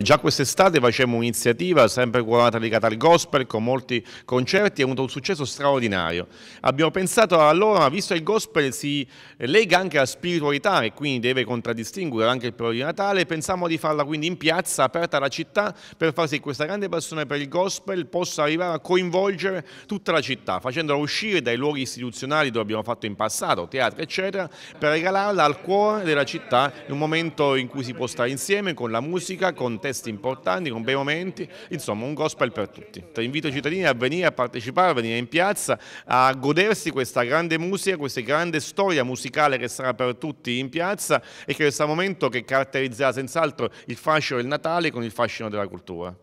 Già quest'estate facemmo un'iniziativa sempre curata legata al gospel con molti concerti è avuto un successo straordinario. Abbiamo pensato allora, visto che il gospel si lega anche alla spiritualità e quindi deve contraddistinguere anche il periodo di Natale, pensammo di farla quindi in piazza, aperta alla città, per far sì che questa grande passione per il gospel possa arrivare a coinvolgere tutta la città, facendola uscire dai luoghi istituzionali dove abbiamo fatto in passato, teatri eccetera, per regalarla al cuore della città in un momento in cui si può stare insieme con la musica, con te testi importanti, con bei momenti, insomma un gospel per tutti. Ti invito i cittadini a venire a partecipare, a venire in piazza, a godersi questa grande musica, questa grande storia musicale che sarà per tutti in piazza e che è questo momento che caratterizzerà senz'altro il fascino del Natale con il fascino della cultura.